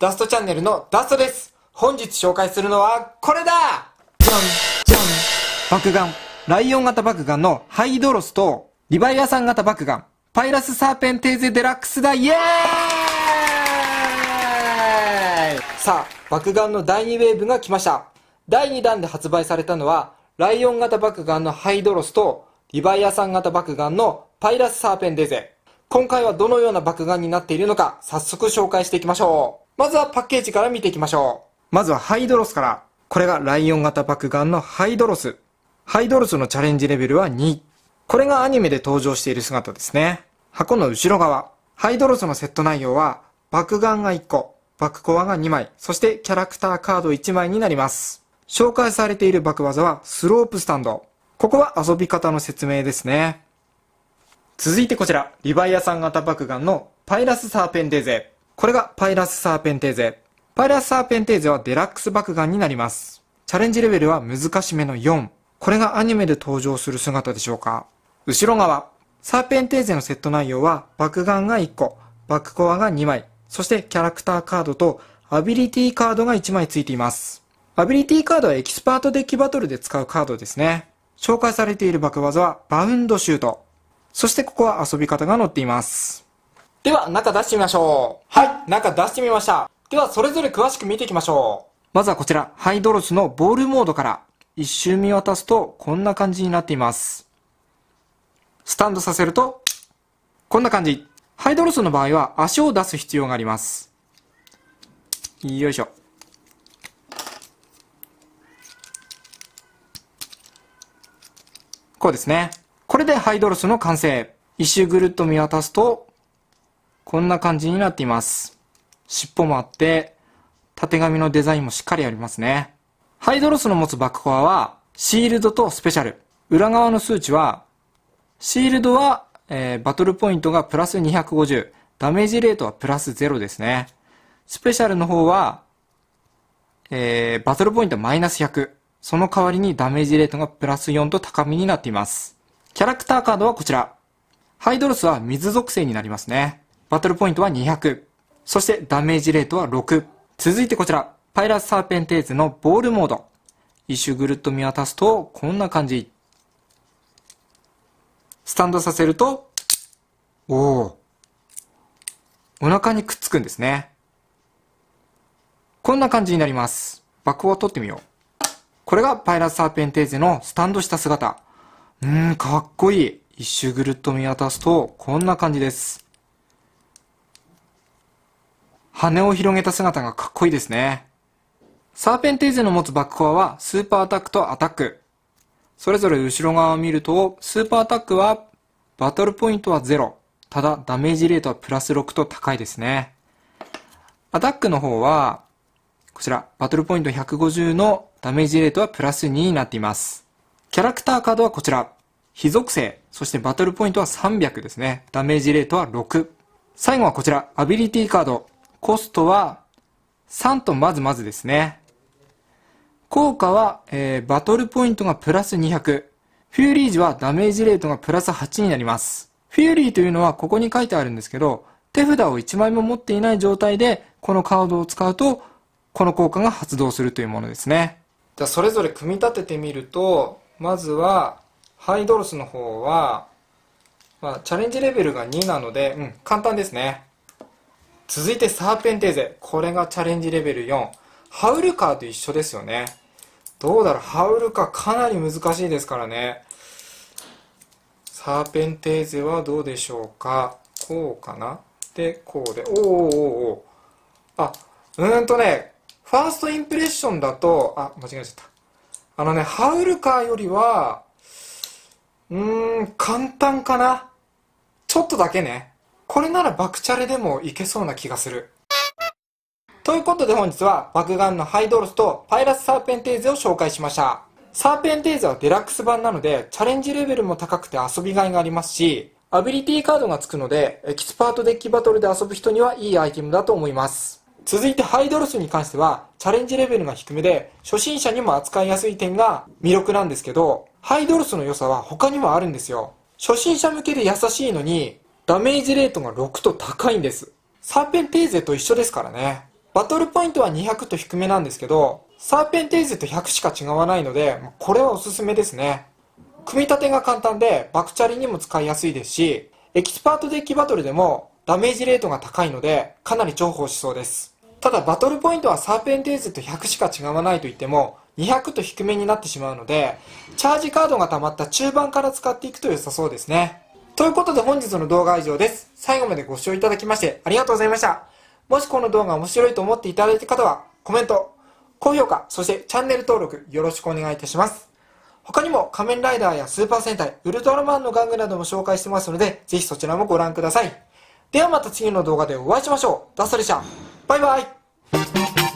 ダストチャンネルのダストです本日紹介するのはこれだじゃんじゃん爆弾。ライオン型爆弾のハイドロスとリバイアさん型爆弾。パイラスサーペンテーゼデラックスだイエーイさあ爆弾の第2ウェーブが来ました第2弾で発売されたのはライオン型爆弾のハイドロスとリバイアさん型爆弾のパイラスサーペンテーゼ今回はどのような爆弾になっているのか早速紹介していきましょうまずはパッケージから見ていきましょう。まずはハイドロスから。これがライオン型爆弾のハイドロス。ハイドロスのチャレンジレベルは2。これがアニメで登場している姿ですね。箱の後ろ側。ハイドロスのセット内容は、爆弾が1個、爆コアが2枚、そしてキャラクターカード1枚になります。紹介されている爆技はスロープスタンド。ここは遊び方の説明ですね。続いてこちら、リヴァイアさん型爆弾のパイラスサーペンデーゼ。これがパイラスサーペンテーゼ。パイラスサーペンテーゼはデラックス爆弾になります。チャレンジレベルは難しめの4。これがアニメで登場する姿でしょうか。後ろ側。サーペンテーゼのセット内容は爆弾が1個、爆コアが2枚、そしてキャラクターカードとアビリティカードが1枚付いています。アビリティカードはエキスパートデッキバトルで使うカードですね。紹介されている爆技はバウンドシュート。そしてここは遊び方が載っています。では、中出してみましょう。はい、中出してみました。では、それぞれ詳しく見ていきましょう。まずはこちら、ハイドロスのボールモードから、一周見渡すと、こんな感じになっています。スタンドさせると、こんな感じ。ハイドロスの場合は、足を出す必要があります。よいしょ。こうですね。これでハイドロスの完成。一周ぐるっと見渡すと、こんな感じになっています。尻尾もあって、縦紙のデザインもしっかりありますね。ハイドロスの持つバックコアは、シールドとスペシャル。裏側の数値は、シールドは、えー、バトルポイントがプラス250、ダメージレートはプラス0ですね。スペシャルの方は、えー、バトルポイントマイナス100。その代わりにダメージレートがプラス4と高みになっています。キャラクターカードはこちら。ハイドロスは水属性になりますね。バトルポイントは200。そしてダメージレートは6。続いてこちら、パイラスサーペンテーズのボールモード。一周ぐるっと見渡すと、こんな感じ。スタンドさせると、おお。お腹にくっつくんですね。こんな感じになります。バックを取ってみよう。これがパイラスサーペンテーゼのスタンドした姿。うーん、かっこいい。一周ぐるっと見渡すと、こんな感じです。羽を広げた姿がかっこいいですね。サーペンテーゼの持つバックコアはスーパーアタックとアタック。それぞれ後ろ側を見ると、スーパーアタックはバトルポイントは0。ただダメージレートはプラス6と高いですね。アタックの方は、こちら、バトルポイント150のダメージレートはプラス2になっています。キャラクターカードはこちら、非属性、そしてバトルポイントは300ですね。ダメージレートは6。最後はこちら、アビリティカード。コストは3とまずまずですね。効果は、えー、バトルポイントがプラス200。フューリージはダメージレートがプラス8になります。フューリーというのはここに書いてあるんですけど、手札を1枚も持っていない状態で、このカードを使うと、この効果が発動するというものですね。じゃあ、それぞれ組み立ててみると、まずは、ハイドロスの方は、まあ、チャレンジレベルが2なので、うん、簡単ですね。続いてサーペンテーゼ。これがチャレンジレベル4。ハウルカーと一緒ですよね。どうだろうハウルカーかなり難しいですからね。サーペンテーゼはどうでしょうかこうかなで、こうで。おーおーおあ、うーんとね、ファーストインプレッションだと、あ、間違えちゃった。あのね、ハウルカーよりは、うーん、簡単かな。ちょっとだけね。これならバクチャレでもいけそうな気がする。ということで本日は爆眼のハイドロスとパイラスサーペンテーゼを紹介しました。サーペンテーゼはデラックス版なのでチャレンジレベルも高くて遊びがいがありますし、アビリティカードが付くので、エキスパートデッキバトルで遊ぶ人にはいいアイテムだと思います。続いてハイドロスに関しては、チャレンジレベルが低めで、初心者にも扱いやすい点が魅力なんですけど、ハイドロスの良さは他にもあるんですよ。初心者向けで優しいのに、ダメージレートが6と高いんです。サーペンテーゼと一緒ですからね。バトルポイントは200と低めなんですけど、サーペンテーゼと100しか違わないので、これはおすすめですね。組み立てが簡単で、バクチャリにも使いやすいですし、エキスパートデッキバトルでもダメージレートが高いので、かなり重宝しそうです。ただバトルポイントはサーペンテーゼと100しか違わないといっても、200と低めになってしまうので、チャージカードが溜まった中盤から使っていくと良さそうですね。ということで本日の動画は以上です。最後までご視聴いただきましてありがとうございました。もしこの動画面白いと思っていただいた方は、コメント、高評価、そしてチャンネル登録よろしくお願いいたします。他にも仮面ライダーやスーパー戦隊、ウルトラマンの玩具なども紹介してますので、ぜひそちらもご覧ください。ではまた次の動画でお会いしましょう。ダッサでした。バイバイ。